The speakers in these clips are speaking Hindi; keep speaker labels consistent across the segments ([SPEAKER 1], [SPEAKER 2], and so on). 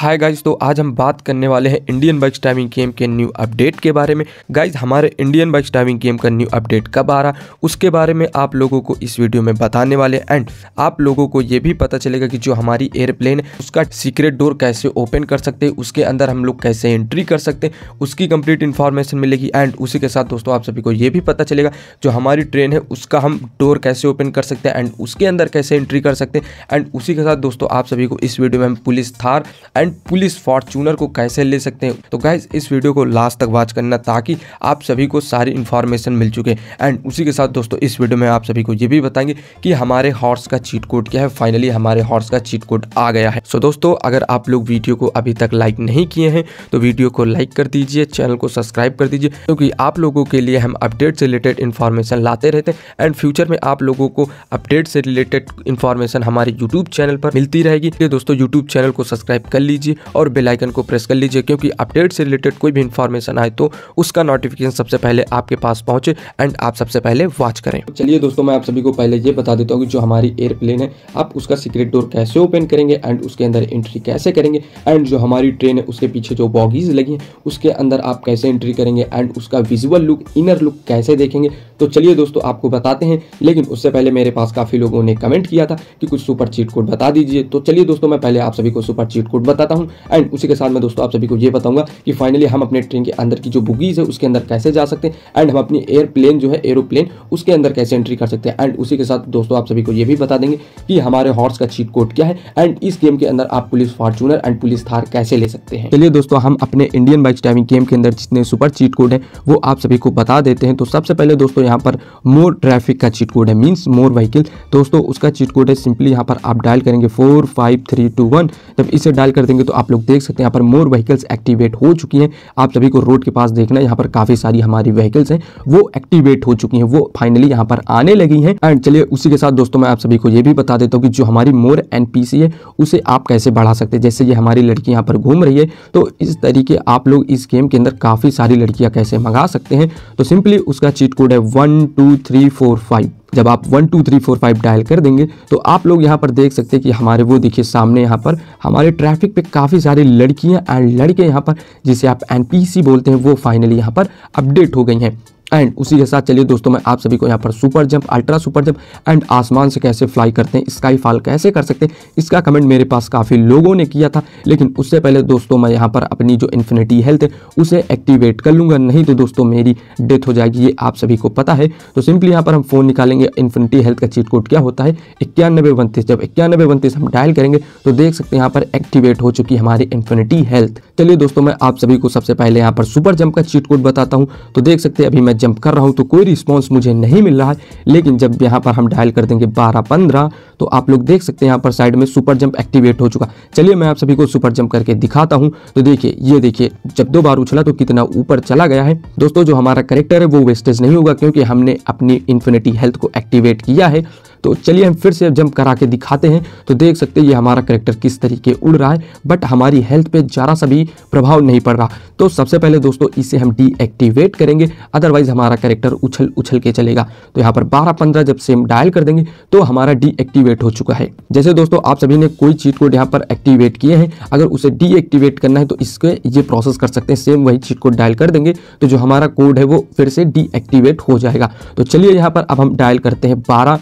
[SPEAKER 1] हाय गाइज तो आज हम बात करने वाले हैं इंडियन बाइक स्टाइविंग गेम के न्यू अपडेट के बारे में गाइज हमारे इंडियन बाइक स्टाइविंग गेम का न्यू अपडेट कब आ रहा उसके बारे में आप लोगों को इस वीडियो में बताने वाले एंड आप लोगों को ये भी पता चलेगा कि जो हमारी एयरप्लेन है उसका सीक्रेट डोर कैसे ओपन कर सकते हैं उसके अंदर हम लोग कैसे एंट्री कर सकते हैं उसकी कंप्लीट इन्फॉर्मेशन मिलेगी एंड उसी के साथ दोस्तों आप सभी को ये भी पता चलेगा जो हमारी ट्रेन है उसका हम डोर कैसे ओपन कर सकते हैं एंड उसके अंदर कैसे एंट्री कर सकते हैं एंड उसी के साथ दोस्तों आप सभी को इस वीडियो में हम police Thar and and police Fortuner को कैसे ले सकते हैं तो गाइज इस वीडियो को लास्ट तक वॉच करना ताकि आप सभी को सारी इन्फॉर्मेशन मिल चुके एंड उसी के साथ दोस्तों इस वीडियो में आप सभी को ये भी बताएंगे कि हमारे हॉर्स का चीट कोड क्या है फाइनली हमारे हॉर्स का चीट कोड आ गया है सो so दोस्तों अगर आप लोग वीडियो को अभी तक लाइक नहीं किए हैं तो वीडियो को लाइक कर दीजिए चैनल को सब्सक्राइब कर दीजिए क्योंकि तो आप लोगों के लिए हम अपडेट से रिलेटेड इन्फॉर्मेशन लाते रहते हैं एंड फ्यूचर में आप लोगों को अपडेट से रिलेटेड इन्फॉर्मेशन हमारे यूट्यूब चैनल पर मिलती रहेगी तो दोस्तों यूट्यूब चैनल को सब्सक्राइब कर लीजिए लीजिए और बेलाइकन को प्रेस कर लीजिए क्योंकि अपडेट से रिलेटेड कोई भी इन्फॉर्मेशन आए तो उसका नोटिफिकेशन सबसे पहले आपके पास पहुंचे एंड आप सबसे पहले वॉच करें चलिए दोस्तों मैं आप सभी को पहले ये बता देता हूँ कि जो हमारी एयरप्लेन है आप उसका सीक्रेट डोर कैसे ओपन करेंगे एंड उसके अंदर एंट्री कैसे करेंगे एंड जो हमारी ट्रेन है उसके पीछे जो बॉगीज लगी हैं उसके अंदर आप कैसे एंट्री करेंगे एंड उसका विजुअल लुक इनर लुक कैसे देखेंगे तो चलिए दोस्तों आपको बताते हैं लेकिन उससे पहले मेरे पास काफ़ी लोगों ने कमेंट किया था कि कुछ सुपर चीट कोड बता दीजिए तो चलिए दोस्तों मैं पहले आप सभी को सुपर चीट कोड बता बताता हूँ एंड उसी के साथ मैं दोस्तों आप सभी को ये बताऊंगा कि फाइनली हम अपने ट्रेन के अंदर की जो बुगीज है उसके अंदर कैसे जा सकते हैं एंड हम अपनी एयरप्लेन जो है एरोप्लेन उसके अंदर कैसे एंट्री कर सकते हैं एंड उसी के साथ दोस्तों आप सभी को ये भी बता देंगे कि हमारे हॉर्स का चीट कोड क्या है एंड इस गेम के अंदर आप police Fortuner and police Thar कैसे ले सकते हैं चलिए दोस्तों हम अपने इंडियन बाइक ड्राइविंग गेम के अंदर जितने सुपर चीट कोड है वो आप सभी को बता देते हैं तो सबसे पहले दोस्तों यहाँ पर मोर ट्रैफिक का चीट कोड है मीन्स मोर व्हीकल दोस्तों उसका चीट कोड है सिंपली यहाँ पर आप डायल करेंगे four five three two one जब इसे डायल कर देंगे तो आप लोग देख सकते हैं यहाँ पर मोर व्हीकल्स एक्टिवेट हो चुकी हैं आप सभी को रोड के पास देखना यहाँ पर काफ़ी सारी हमारी व्हीकल्स हैं वो एक्टिवेट हो चुकी हैं वो फाइनली यहाँ पर आने लगी हैं एंड चलिए उसी के साथ दोस्तों मैं आप सभी को ये भी बता देता हूँ कि जो हमारी मोर एन है उसे आप कैसे बढ़ा सकते हैं जैसे ये हमारी लड़की यहाँ पर घूम रही है तो इस तरीके आप लोग इस गेम के अंदर काफ़ी सारी लड़कियाँ कैसे मंगा सकते हैं तो सिंपली उसका चीट कोड है one two three four five जब आप one two three four five dial कर देंगे तो आप लोग यहाँ पर देख सकते हैं कि हमारे वो देखिए सामने यहाँ पर हमारे ट्रैफिक पे काफ़ी सारी लड़कियाँ एंड लड़के यहाँ पर जिसे आप एन बोलते हैं वो फाइनली यहाँ पर अपडेट हो गई हैं एंड उसी के साथ चलिए दोस्तों मैं आप सभी को यहाँ पर super jump ultra super jump and आसमान से कैसे फ्लाई करते हैं स्काई फॉल कैसे कर सकते हैं इसका कमेंट मेरे पास काफ़ी लोगों ने किया था लेकिन उससे पहले दोस्तों मैं यहाँ पर अपनी जो इन्फिनिटी हेल्थ है उसे एक्टिवेट कर लूँगा नहीं तो दोस्तों मेरी डेथ हो जाएगी ये आप सभी को पता है तो सिंपली यहाँ पर हम फ़ोन निकालेंगे इन्फिनिटी हेल्थ का चीट कोड क्या होता है इक्यानबे उनतीस जब इक्यानबे उनतीस हम डायल करेंगे तो देख सकते हैं यहाँ पर एक्टिवेट हो चुकी हमारी इन्फिनिटी हेल्थ चलिए दोस्तों मैं आप सभी को सबसे पहले यहाँ पर सुपर जंप का चीट कोड बताता हूँ तो देख सकते हैं अभी मैं जंप कर रहा हूँ तो कोई रिस्पॉन्स मुझे नहीं मिल रहा है लेकिन जब यहाँ पर हम डायल कर देंगे बारह पंद्रह तो आप लोग देख सकते हैं यहाँ पर साइड में सुपर जंप एक्टिवेट हो चुका चलिए मैं आप सभी को सुपर जंप करके दिखाता हूँ तो देखिए ये देखिए जब दो बार उछला तो कितना ऊपर चला गया है दोस्तों जो हमारा करेक्टर है वो वेस्टेज नहीं होगा क्योंकि हमने अपनी इन्फिनिटी हेल्थ को एक्टिवेट किया है तो चलिए हम फिर से जंप करा के दिखाते हैं तो देख सकते हैं ये हमारा करेक्टर किस तरीके उड़ रहा है बट हमारी हेल्थ पे ज़रा सा भी प्रभाव नहीं पड़ रहा तो सबसे पहले दोस्तों इसे हम डीएक्टिवेट करेंगे अदरवाइज़ हमारा करेक्टर उछल उछल के चलेगा तो यहाँ पर बारह पंद्रह जब सेम डायल कर देंगे तो हमारा डीएक्टिवेट हो चुका है जैसे दोस्तों आप सभी ने कोई चीट कोड यहाँ पर एक्टिवेट किए हैं अगर उसे डीएक्टिवेट करना है तो इसके ये प्रोसेस कर सकते हैं सेम वही चीट कोड डायल कर देंगे तो जो हमारा कोड है वो फिर से डीएक्टिवेट हो जाएगा तो चलिए यहाँ पर अब हम डायल करते हैं बारह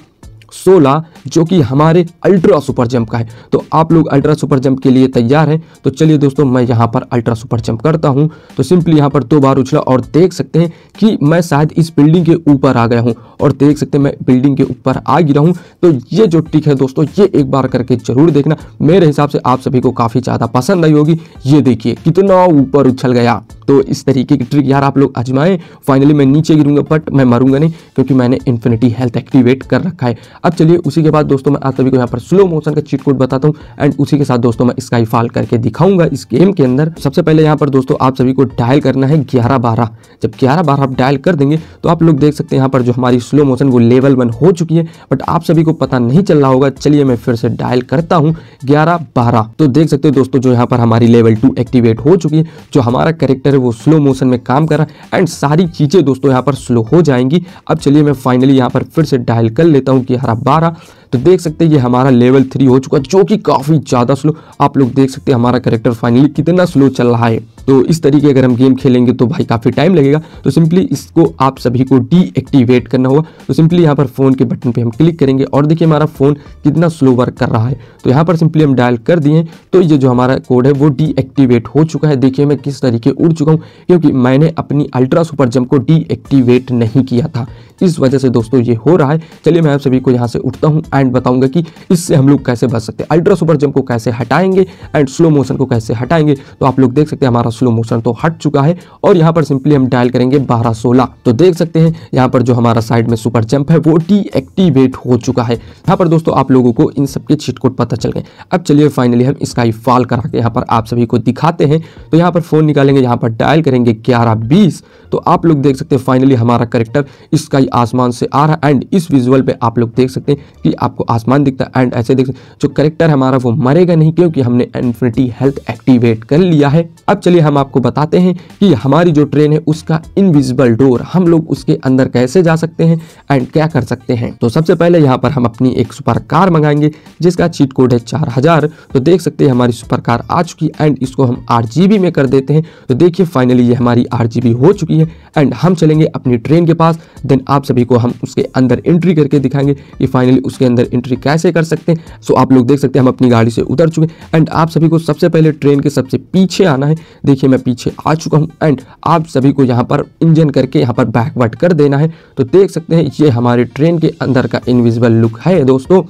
[SPEAKER 1] सोलह जो कि हमारे अल्ट्रा सुपर जंप का है तो आप लोग अल्ट्रा सुपर जंप के लिए तैयार हैं तो चलिए दोस्तों मैं यहाँ पर अल्ट्रा सुपर जंप करता हूँ तो सिंपली यहाँ पर दो बार उछला और देख सकते हैं कि मैं शायद इस बिल्डिंग के ऊपर आ गया हूँ और देख सकते हैं मैं बिल्डिंग के ऊपर आ गिरा हूँ तो ये जो ट्रिक है दोस्तों ये एक बार करके जरूर देखना मेरे हिसाब से आप सभी को काफ़ी ज़्यादा पसंद आई होगी ये देखिए कितना ऊपर उछल गया तो इस तरीके की ट्रिक यार आप लोग आजमाएं फाइनली मैं नीचे गिरूंगा बट मैं मरूंगा नहीं क्योंकि मैंने इन्फिनिटी हेल्थ एक्टिवेट कर रखा है अब चलिए उसी के बाद दोस्तों मैं आप सभी को यहाँ पर स्लो मोशन का चीट कोड बताता हूँ एंड उसी के साथ दोस्तों मैं स्काई फॉल करके दिखाऊंगा इस गेम के अंदर सबसे पहले यहाँ पर दोस्तों आप सभी को डायल करना है ग्यारह बारह जब ग्यारह बारह आप डायल कर देंगे तो आप लोग देख सकते हैं यहाँ पर जो हमारी स्लो मोशन वो लेवल वन हो चुकी है बट आप सभी को पता नहीं चल रहा होगा चलिए मैं फिर से डायल करता हूँ ग्यारह बारह तो देख सकते हो दोस्तों जो यहाँ पर हमारी लेवल टू एक्टिवेट हो चुकी है जो हमारा करेक्टर है वो स्लो मोशन में काम कर रहा है एंड सारी चीज़ें दोस्तों यहाँ पर स्लो हो जाएंगी अब चलिए मैं फाइनली यहाँ पर फिर से डायल कर लेता हूँ ग्यारह para Bara तो देख सकते हैं ये हमारा लेवल थ्री हो चुका है जो कि काफ़ी ज़्यादा स्लो आप लोग देख सकते हैं हमारा करेक्टर फाइनली कितना स्लो चल रहा है तो इस तरीके अगर हम गेम खेलेंगे तो भाई काफ़ी टाइम लगेगा तो सिंपली इसको आप सभी को डीएक्टिवेट करना होगा तो सिंपली यहाँ पर फ़ोन के बटन पे हम क्लिक करेंगे और देखिए हमारा फ़ोन कितना स्लो वर्क कर रहा है तो यहाँ पर सिंपली हम डायल कर दिए तो ये जो हमारा कोड है वो डीएक्टिवेट हो चुका है देखिए मैं किस तरीके उड़ चुका हूँ क्योंकि मैंने अपनी अल्ट्रा सुपर जम्प को डीएक्टिवेट नहीं किया था इस वजह से दोस्तों ये हो रहा है चलिए मैं आप सभी को यहाँ से उठता हूँ एंड बताऊंगा कि इससे हम लोग कैसे बच सकते हैं अल्ट्रा सुपर जंप को कैसे हटाएंगे एंड स्लो मोशन को कैसे हटाएंगे तो आप लोग देख सकते हैं हमारा स्लो मोशन तो हट चुका है और यहाँ पर सिंपली हम डायल करेंगे बारह सोलह तो देख सकते हैं यहाँ पर जो हमारा साइड में सुपर जंप है वो डीएक्टिवेट हो चुका है यहाँ पर दोस्तों आप लोगों को इन सबके छिटकोट पता चल गए अब चलिए फाइनली हम स्काई फॉल करा के यहाँ पर आप सभी को दिखाते हैं तो यहाँ पर फोन निकालेंगे यहाँ पर डायल करेंगे ग्यारह बीस तो आप लोग देख सकते हैं फाइनली हमारा करेक्टर स्काई आसमान से आ रहा है एंड इस विजुअल पे आप लोग देख सकते हैं कि आपको आसमान दिखता है एंड ऐसे देख जो करेक्टर हमारा वो मरेगा नहीं क्योंकि हमने इन्फिनिटी हेल्थ एक्टिवेट कर लिया है अब चलिए हम आपको बताते हैं कि हमारी जो ट्रेन है उसका इनविजिबल डोर हम लोग उसके अंदर कैसे जा सकते हैं एंड क्या कर सकते हैं तो सबसे पहले यहाँ पर हम अपनी एक सुपर कार मंगाएंगे जिसका चीट कोड है चार तो देख सकते हैं हमारी सुपर कार आ चुकी है एंड इसको हम आर में कर देते हैं तो देखिए फाइनली ये हमारी आर हो चुकी है एंड हम चलेंगे अपनी ट्रेन के पास देन आप सभी को हम उसके अंदर एंट्री करके दिखाएंगे कि फाइनली उसके अंदर अंदर एंट्री कैसे कर सकते हैं सो आप लोग देख सकते हैं हम अपनी गाड़ी से उतर चुके हैं एंड आप सभी को सबसे पहले ट्रेन के सबसे पीछे आना है देखिए मैं पीछे आ चुका हूँ एंड आप सभी को यहाँ पर इंजन करके यहाँ पर बैकवर्ड कर देना है तो देख सकते हैं ये हमारे ट्रेन के अंदर का इनविजिबल लुक है दोस्तों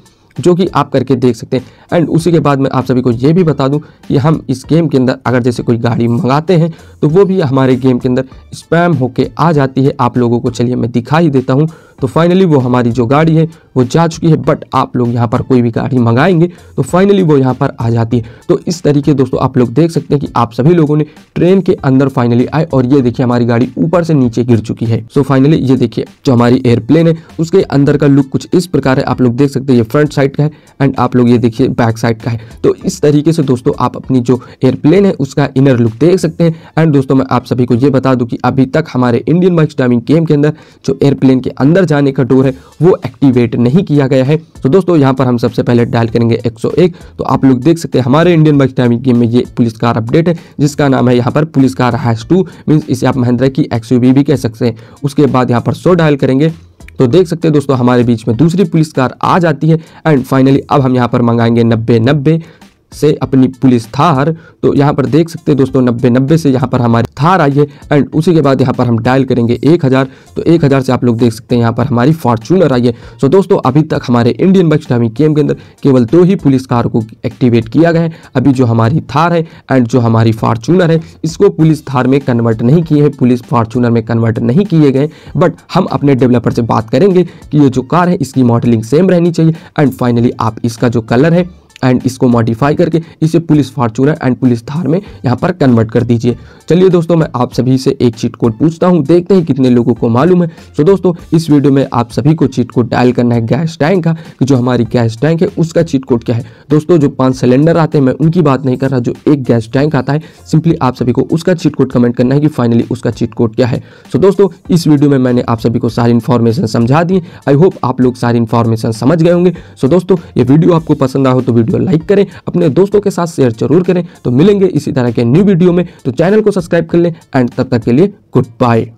[SPEAKER 1] जो कि आप करके देख सकते हैं एंड उसी के बाद मैं आप सभी को ये भी बता दूं कि हम इस गेम के अंदर अगर जैसे कोई गाड़ी मंगाते हैं तो वो भी हमारे गेम के अंदर स्पैम होके आ जाती है आप लोगों को चलिए मैं दिखा ही देता हूँ तो फाइनली वो हमारी जो गाड़ी है वो जा चुकी है बट आप लोग यहाँ पर कोई भी गाड़ी मंगाएंगे तो फाइनली वो यहाँ पर आ जाती है तो इस तरीके दोस्तों आप लोग देख सकते हैं कि आप सभी लोगों ने ट्रेन के अंदर फाइनली आए और ये देखिए हमारी गाड़ी ऊपर से नीचे गिर चुकी है सो फाइनली ये देखिए जो हमारी एयरप्लेन है उसके अंदर का लुक कुछ इस प्रकार है आप लोग देख सकते हैं ये फ्रंट साइड का है एंड आप लोग ये देखिए बैक साइड का है तो इस तरीके से दोस्तों आप अपनी जो एयरप्लेन है उसका इनर लुक देख सकते हैं एंड दोस्तों मैं आप सभी को ये बता दूं कि अभी तक हमारे इंडियन बाइक डाइविंग गेम के अंदर जो एयरप्लेन के अंदर जाने का डोर है वो एक्टिवेट नहीं किया गया है तो दोस्तों यहाँ पर हम सबसे पहले डायल करेंगे 101 तो आप लोग देख सकते हैं हमारे इंडियन बाइक टाइमिंग गेम में ये पुलिस कार अपडेट है जिसका नाम है यहाँ पर police car hash two means इसे आप महिंद्रा की एक्स भी कह सकते हैं उसके बाद यहाँ पर सो डायल करेंगे तो देख सकते हैं दोस्तों हमारे बीच में दूसरी पुलिस कार आ जाती है एंड फाइनली अब हम यहाँ पर मंगाएंगे नब्बे नब्बे से अपनी पुलिस थार तो यहाँ पर देख सकते हैं दोस्तों नब्बे नब्बे से यहाँ पर हमारी थार आई है एंड उसी के बाद यहाँ पर हम डायल करेंगे एक हज़ार तो एक हज़ार से आप लोग देख सकते हैं यहाँ पर हमारी फॉर्चूनर आई है सो तो दोस्तों अभी तक हमारे इंडियन बाइक स्टामी गेम के अंदर केवल दो ही पुलिस कार को एक्टिवेट किया गया है अभी जो हमारी थार है एंड जो हमारी फार्चूनर है इसको पुलिस थार में कन्वर्ट नहीं किए हैं पुलिस फार्चूनर में कन्वर्ट नहीं किए गए बट हम अपने डेवलपर से बात करेंगे कि ये जो कार है इसकी मॉडलिंग सेम रहनी चाहिए एंड फाइनली आप इसका जो कलर है एंड इसको मॉडिफाई करके इसे police Fortuner and police Thar में यहाँ पर कन्वर्ट कर दीजिए चलिए दोस्तों मैं आप सभी से एक चीट कोड पूछता हूँ देखते हैं कितने लोगों को मालूम है सो तो दोस्तों इस वीडियो में आप सभी को चीट कोड डायल करना है गैस टैंक का कि जो हमारी गैस टैंक है उसका चीट कोड क्या है दोस्तों जो पाँच सिलेंडर आते हैं मैं उनकी बात नहीं कर रहा जो एक गैस टैंक आता है सिंपली आप सभी को उसका चीट कोड कमेंट करना है कि फाइनली उसका चीट कोड क्या है सो तो दोस्तों इस वीडियो में मैंने आप सभी को सारी इन्फॉर्मेशन समझा दी आई होप आप लोग सारी इन्फॉर्मेशन समझ गए होंगे सो तो दोस्तों ये वीडियो आपको पसंद आ तो वीडियो वीडियो लाइक करें अपने दोस्तों के साथ शेयर जरूर करें तो मिलेंगे इसी तरह के न्यू वीडियो में तो चैनल को सब्सक्राइब कर लें एंड तब तक के लिए गुड बाय